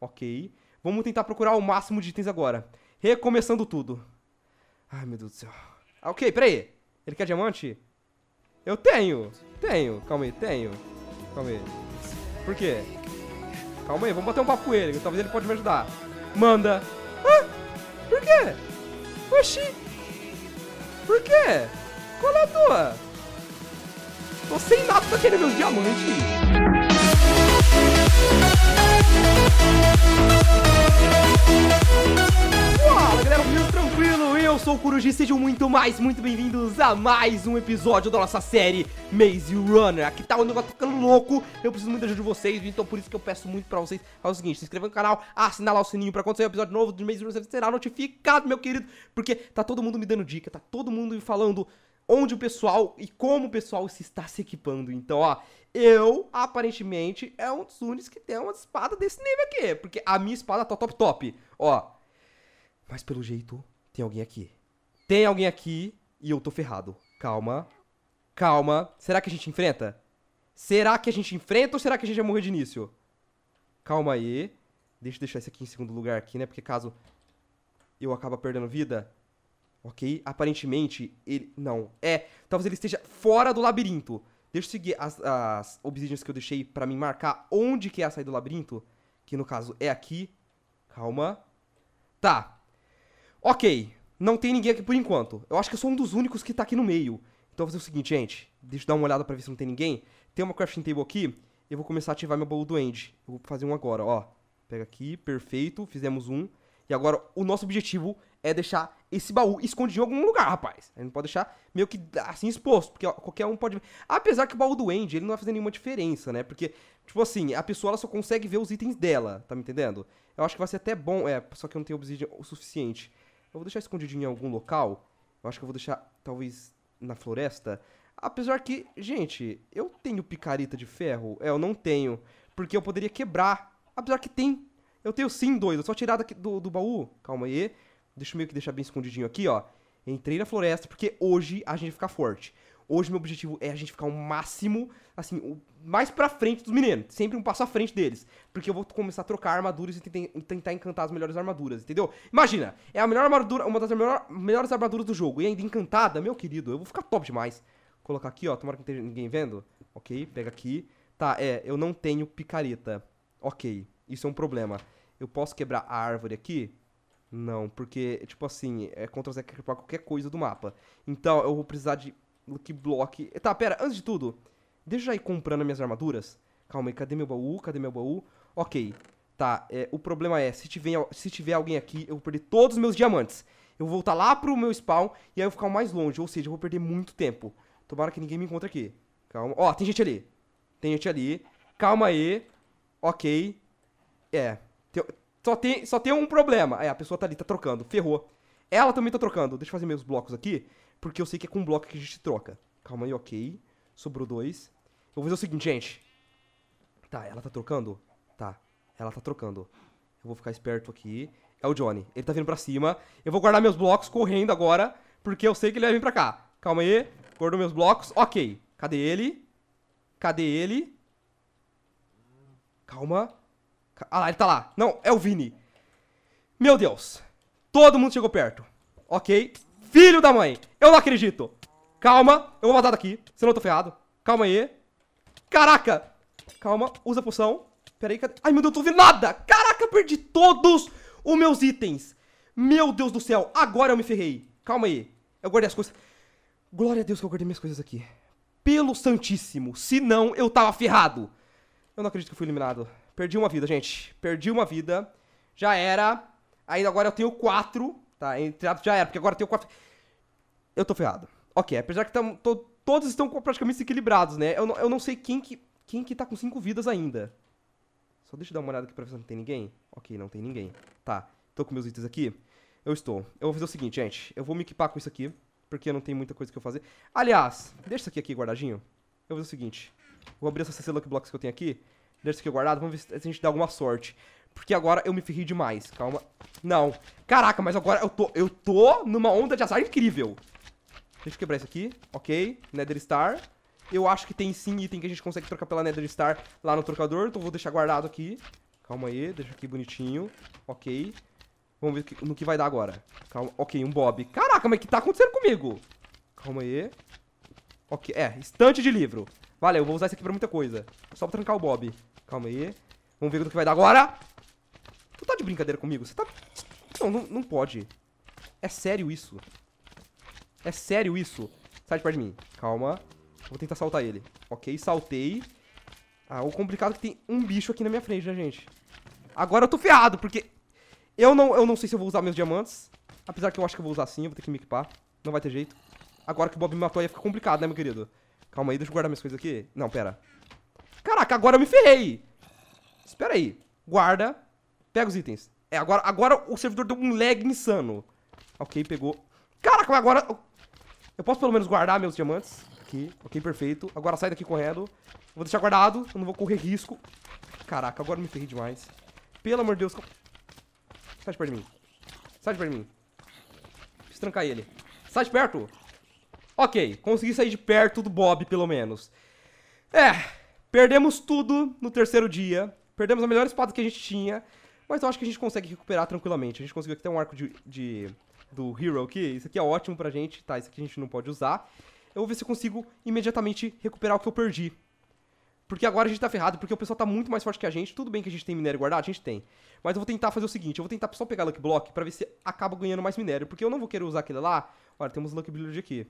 Ok. Vamos tentar procurar o máximo de itens agora. Recomeçando tudo. Ai, meu Deus do céu. Ah, ok, peraí. Ele quer diamante? Eu tenho. Tenho. Calma aí, tenho. Calma aí. Por quê? Calma aí, vamos bater um papo com ele. Talvez ele pode me ajudar. Manda. Ah, por quê? Oxi. Por quê? Qual é a tua? Tô sem nada pra querer meus diamantes. Fala galera, tudo tranquilo? Eu sou o Kuruji, sejam muito mais, muito bem-vindos a mais um episódio da nossa série Maze Runner. Aqui tá o negócio ficando louco, eu preciso muito da ajuda de vocês, então por isso que eu peço muito pra vocês fazer o seguinte, se inscrever no canal, assinar lá o sininho pra quando sair um episódio novo do Maze Runner, você será notificado, meu querido, porque tá todo mundo me dando dica, tá todo mundo me falando onde o pessoal e como o pessoal se está se equipando. Então, ó, eu, aparentemente, é um dos únicos que tem uma espada desse nível aqui. Porque a minha espada tá top top. Ó. Mas pelo jeito, tem alguém aqui. Tem alguém aqui e eu tô ferrado. Calma. Calma. Será que a gente enfrenta? Será que a gente enfrenta ou será que a gente vai morrer de início? Calma aí. Deixa eu deixar esse aqui em segundo lugar aqui, né? Porque caso eu acabe perdendo vida... Ok? Aparentemente, ele... Não. É, talvez ele esteja fora do labirinto. Deixa eu seguir as, as obsidians que eu deixei pra mim marcar onde que é a saída do labirinto. Que no caso é aqui. Calma. Tá. Ok. Não tem ninguém aqui por enquanto. Eu acho que eu sou um dos únicos que tá aqui no meio. Então eu vou fazer o seguinte, gente. Deixa eu dar uma olhada pra ver se não tem ninguém. Tem uma crafting table aqui. Eu vou começar a ativar meu baú do end. Eu vou fazer um agora, ó. Pega aqui, perfeito. Fizemos um. E agora, o nosso objetivo é deixar esse baú escondido em algum lugar, rapaz. A gente não pode deixar meio que assim exposto, porque qualquer um pode ver. Apesar que o baú do Andy, ele não vai fazer nenhuma diferença, né? Porque, tipo assim, a pessoa ela só consegue ver os itens dela, tá me entendendo? Eu acho que vai ser até bom, é, só que eu não tenho obsidian o suficiente. Eu vou deixar escondidinho em algum local. Eu acho que eu vou deixar, talvez, na floresta. Apesar que, gente, eu tenho picareta de ferro? É, eu não tenho. Porque eu poderia quebrar. Apesar que tem eu tenho sim, doido. Só tirar daqui do, do baú. Calma aí. Deixa eu meio que deixar bem escondidinho aqui, ó. Entrei na floresta, porque hoje a gente fica forte. Hoje meu objetivo é a gente ficar o máximo, assim, o mais pra frente dos meninos. Sempre um passo à frente deles. Porque eu vou começar a trocar armaduras e tentar encantar as melhores armaduras, entendeu? Imagina, é a melhor armadura, uma das melhor, melhores armaduras do jogo. E ainda encantada, meu querido, eu vou ficar top demais. Vou colocar aqui, ó, tomara que não esteja ninguém vendo. Ok, pega aqui. Tá, é, eu não tenho picareta. Ok. Isso é um problema. Eu posso quebrar a árvore aqui? Não, porque, tipo assim, é contra Z quebrar qualquer coisa do mapa. Então, eu vou precisar de que bloque... Tá, pera, antes de tudo, deixa eu ir comprando minhas armaduras. Calma aí, cadê meu baú? Cadê meu baú? Ok, tá, é, o problema é, se tiver, se tiver alguém aqui, eu vou perder todos os meus diamantes. Eu vou voltar lá pro meu spawn e aí eu vou ficar mais longe, ou seja, eu vou perder muito tempo. Tomara que ninguém me encontre aqui. Calma, ó, tem gente ali. Tem gente ali. Calma aí. Ok. É. Só tem, só tem um problema. É, a pessoa tá ali, tá trocando. Ferrou. Ela também tá trocando. Deixa eu fazer meus blocos aqui, porque eu sei que é com um bloco que a gente troca. Calma aí, ok. Sobrou dois. Eu vou fazer o seguinte, gente. Tá, ela tá trocando? Tá. Ela tá trocando. Eu vou ficar esperto aqui. É o Johnny. Ele tá vindo pra cima. Eu vou guardar meus blocos correndo agora, porque eu sei que ele vai vir pra cá. Calma aí. Guardou meus blocos. Ok. Cadê ele? Cadê ele? Calma. Ah lá, ele tá lá. Não, é o Vini. Meu Deus. Todo mundo chegou perto. Ok. Filho da mãe. Eu não acredito. Calma. Eu vou matar daqui. Senão eu tô ferrado. Calma aí. Caraca. Calma. Usa a poção. Pera aí. Cadê? Ai, meu Deus, eu tô vendo nada. Caraca, perdi todos os meus itens. Meu Deus do céu. Agora eu me ferrei. Calma aí. Eu guardei as coisas. Glória a Deus que eu guardei minhas coisas aqui. Pelo Santíssimo. Se não, eu tava ferrado. Eu não acredito que eu fui eliminado. Perdi uma vida, gente. Perdi uma vida. Já era. Aí agora eu tenho quatro. Tá, entre já era, porque agora eu tenho quatro. Eu tô ferrado. Ok, apesar que tamo, tô, todos estão praticamente equilibrados, né? Eu, eu não sei quem que, quem que tá com cinco vidas ainda. Só deixa eu dar uma olhada aqui pra ver se não tem ninguém. Ok, não tem ninguém. Tá, tô com meus itens aqui. Eu estou. Eu vou fazer o seguinte, gente. Eu vou me equipar com isso aqui, porque não tem muita coisa que eu fazer. Aliás, deixa isso aqui, aqui guardadinho. Eu vou fazer o seguinte. Vou abrir essas CC Lucky Blocks que eu tenho aqui. Deixa isso aqui guardado, vamos ver se a gente dá alguma sorte. Porque agora eu me ferrei demais, calma. Não. Caraca, mas agora eu tô, eu tô numa onda de azar incrível. Deixa eu quebrar isso aqui, ok. Nether Star. Eu acho que tem sim item que a gente consegue trocar pela Nether Star lá no trocador, então vou deixar guardado aqui. Calma aí, deixa aqui bonitinho. Ok. Vamos ver no que vai dar agora. Calma. Ok, um Bob. Caraca, mas o que tá acontecendo comigo? Calma aí. Ok, é, estante de livro. Valeu, eu vou usar isso aqui pra muita coisa. Só pra trancar o Bob. Calma aí. Vamos ver o que vai dar agora. Tu tá de brincadeira comigo? Você tá... Não, não, não pode. É sério isso? É sério isso? Sai de perto de mim. Calma. Vou tentar saltar ele. Ok, saltei. Ah, o complicado é que tem um bicho aqui na minha frente, né, gente? Agora eu tô ferrado, porque... Eu não, eu não sei se eu vou usar meus diamantes. Apesar que eu acho que eu vou usar sim, eu vou ter que me equipar. Não vai ter jeito. Agora que o Bob me matou, ia ficar complicado, né, meu querido? Calma aí, deixa eu guardar minhas coisas aqui. Não, pera. Caraca, agora eu me ferrei. Espera aí. Guarda. Pega os itens. É, agora, agora o servidor deu um lag insano. Ok, pegou. Caraca, mas agora... Eu posso pelo menos guardar meus diamantes. Aqui, ok, perfeito. Agora sai daqui correndo. Vou deixar guardado, eu não vou correr risco. Caraca, agora eu me ferrei demais. Pelo amor de Deus. Sai de perto de mim. Sai de perto de mim. Preciso trancar ele. Sai de perto. Ok, consegui sair de perto do Bob, pelo menos. É, perdemos tudo no terceiro dia. Perdemos a melhor espada que a gente tinha. Mas eu acho que a gente consegue recuperar tranquilamente. A gente conseguiu aqui ter um arco de, de, do Hero aqui. Isso aqui é ótimo pra gente, tá? Isso aqui a gente não pode usar. Eu vou ver se eu consigo imediatamente recuperar o que eu perdi. Porque agora a gente tá ferrado, porque o pessoal tá muito mais forte que a gente. Tudo bem que a gente tem minério guardado, a gente tem. Mas eu vou tentar fazer o seguinte, eu vou tentar só pegar Lucky Block pra ver se acaba ganhando mais minério. Porque eu não vou querer usar aquele lá. Olha, temos Lucky Village aqui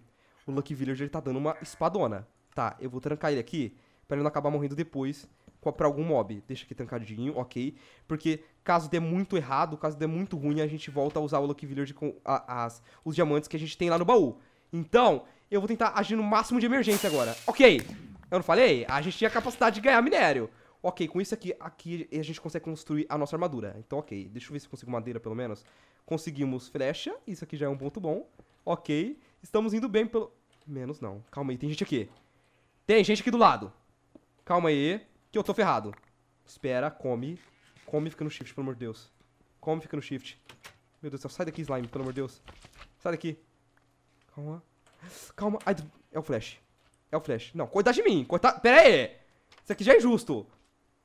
o Lucky Villager ele tá dando uma espadona. Tá, eu vou trancar ele aqui pra ele não acabar morrendo depois pra algum mob. Deixa aqui trancadinho, ok. Porque caso dê muito errado, caso dê muito ruim, a gente volta a usar o Lucky Villager com a, as, os diamantes que a gente tem lá no baú. Então, eu vou tentar agir no máximo de emergência agora. Ok, eu não falei? A gente tinha a capacidade de ganhar minério. Ok, com isso aqui, aqui a gente consegue construir a nossa armadura. Então, ok. Deixa eu ver se eu consigo madeira, pelo menos. Conseguimos flecha. Isso aqui já é um ponto bom. Ok. Estamos indo bem pelo... Menos não. Calma aí, tem gente aqui. Tem gente aqui do lado. Calma aí, que eu tô ferrado. Espera, come. Come fica no shift, pelo amor de Deus. Come fica no shift. Meu Deus do céu, sai daqui, slime, pelo amor de Deus. Sai daqui. Calma. Calma. Ai, é o flash. É o flash. Não, coitado de mim. Coitado. Pera aí. Isso aqui já é injusto.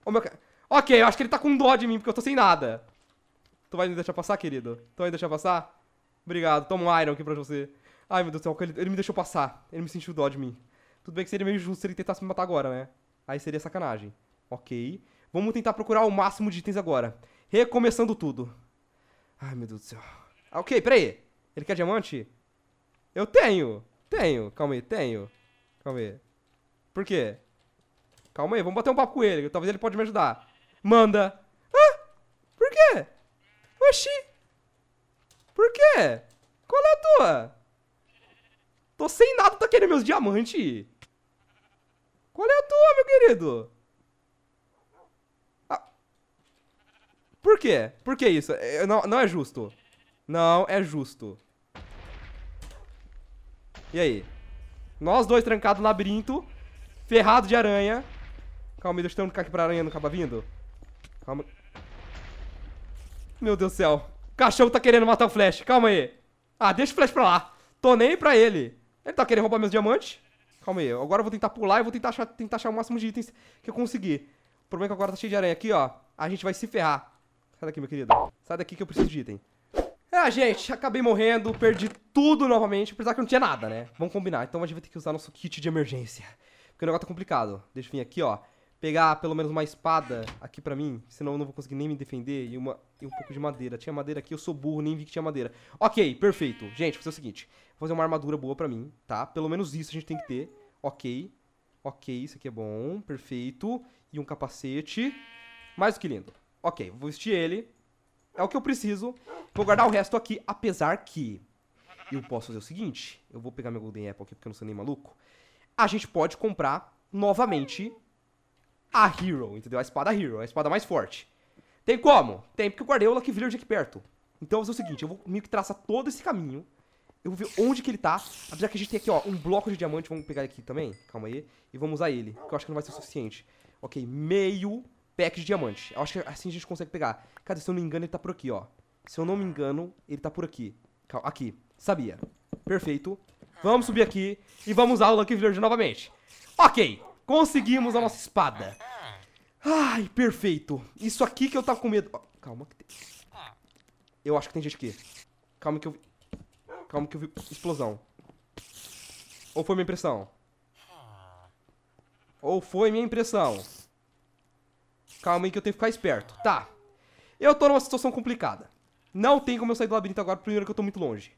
Oh, meu... Ok, eu acho que ele tá com dó de mim, porque eu tô sem nada. Tu vai me deixar passar, querido? Tu vai me deixar passar? Obrigado. Toma um iron aqui pra você. Ai, meu Deus do céu, ele, ele me deixou passar. Ele me sentiu dó de mim. Tudo bem que seria meio justo se ele tentasse me matar agora, né? Aí seria sacanagem. Ok. Vamos tentar procurar o máximo de itens agora. Recomeçando tudo. Ai, meu Deus do céu. Ah, ok, peraí. Ele quer diamante? Eu tenho. Tenho. Calma aí, tenho. Calma aí. Por quê? Calma aí, vamos bater um papo com ele. Talvez ele pode me ajudar. Manda. Ah, por quê? Oxi. Por quê? Qual é a tua? Tô sem nada, tô querendo meus diamantes. Qual é a tua, meu querido? Ah. Por quê? Por que isso? É, não, não é justo. Não é justo. E aí? Nós dois trancados no labirinto. Ferrado de aranha. Calma aí, deixa eu trancar aqui pra aranha não acabar vindo. Calma. Meu Deus do céu. O cachorro tá querendo matar o Flash. Calma aí. Ah, deixa o Flash pra lá. Tô nem pra ele. Ele tá querendo roubar meus diamantes. Calma aí. Agora eu vou tentar pular e vou tentar achar, tentar achar o máximo de itens que eu conseguir. O problema é que agora tá cheio de aranha aqui, ó. A gente vai se ferrar. Sai daqui, meu querido. Sai daqui que eu preciso de item. É, gente, acabei morrendo, perdi tudo novamente, apesar que eu não tinha nada, né? Vamos combinar, então a gente vai ter que usar nosso kit de emergência. Porque o negócio tá complicado. Deixa eu vir aqui, ó pegar pelo menos uma espada aqui pra mim, senão eu não vou conseguir nem me defender, e, uma, e um pouco de madeira. Tinha madeira aqui, eu sou burro, nem vi que tinha madeira. Ok, perfeito. Gente, vou fazer o seguinte, vou fazer uma armadura boa pra mim, tá? Pelo menos isso a gente tem que ter, ok. Ok, isso aqui é bom, perfeito. E um capacete, mais que lindo. Ok, vou vestir ele, é o que eu preciso. Vou guardar o resto aqui, apesar que eu posso fazer o seguinte, eu vou pegar meu Golden Apple aqui porque eu não sou nem maluco. A gente pode comprar novamente a Hero, entendeu? A espada Hero, a espada mais forte. Tem como? Tem, porque eu guardei o Lucky Village aqui perto. Então vou fazer o seguinte, eu vou meio que traçar todo esse caminho. Eu vou ver onde que ele tá. Apesar que a gente tem aqui, ó, um bloco de diamante. Vamos pegar aqui também. Calma aí. E vamos usar ele, que eu acho que não vai ser o suficiente. Ok, meio pack de diamante. Eu acho que assim a gente consegue pegar. Cara, se eu não me engano, ele tá por aqui, ó. Se eu não me engano, ele tá por aqui. Calma, aqui. Sabia. Perfeito. Vamos subir aqui e vamos usar o Lucky Village novamente. Ok. Conseguimos a nossa espada. Ai, perfeito. Isso aqui que eu tava com medo. calma que tem... Eu acho que tem gente aqui. Calma que eu vi... Calma que eu vi explosão. Ou foi minha impressão? Ou foi minha impressão? Calma aí que eu tenho que ficar esperto. Tá. Eu tô numa situação complicada. Não tem como eu sair do labirinto agora, primeiro que eu tô muito longe.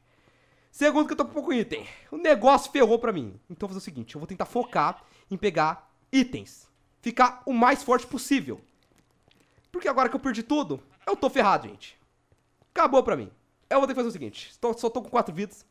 Segundo que eu tô com pouco item. O negócio ferrou pra mim. Então eu vou fazer o seguinte, eu vou tentar focar em pegar itens. Ficar o mais forte possível. Porque agora que eu perdi tudo, eu tô ferrado, gente. Acabou pra mim. Eu vou ter que fazer o seguinte. Só, só tô com quatro vidas.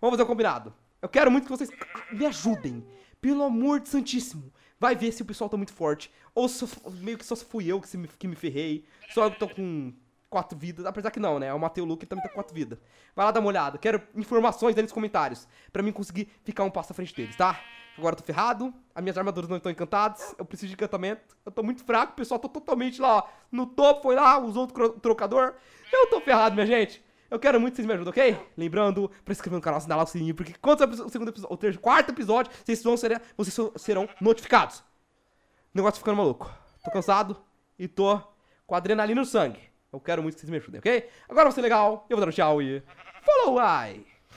Vamos fazer um combinado. Eu quero muito que vocês ah, me ajudem. Pelo amor de santíssimo. Vai ver se o pessoal tá muito forte. Ou se, meio que só fui eu que, se me, que me ferrei. Só eu que tô com quatro vidas. Apesar que não, né? O Mateu Luke também tá com quatro vidas. Vai lá dar uma olhada. Quero informações aí nos comentários. Pra mim conseguir ficar um passo à frente deles, tá? Agora eu tô ferrado. As minhas armaduras não estão encantadas. Eu preciso de encantamento. Eu tô muito fraco. O pessoal tá totalmente lá, ó. No topo, foi lá, usou o trocador. Eu tô ferrado, minha gente. Eu quero muito que vocês me ajudem, ok? Lembrando, pra se inscrever no canal, assinar lá o sininho, porque quando o segundo episódio, ou terceiro, quarto episódio, vocês, vão ser, vocês serão notificados. O negócio tá ficando maluco. Tô cansado e tô com adrenalina no sangue. Eu quero muito que vocês me ajudem, ok? Agora você é legal, eu vou dar um tchau e. Falou, ai!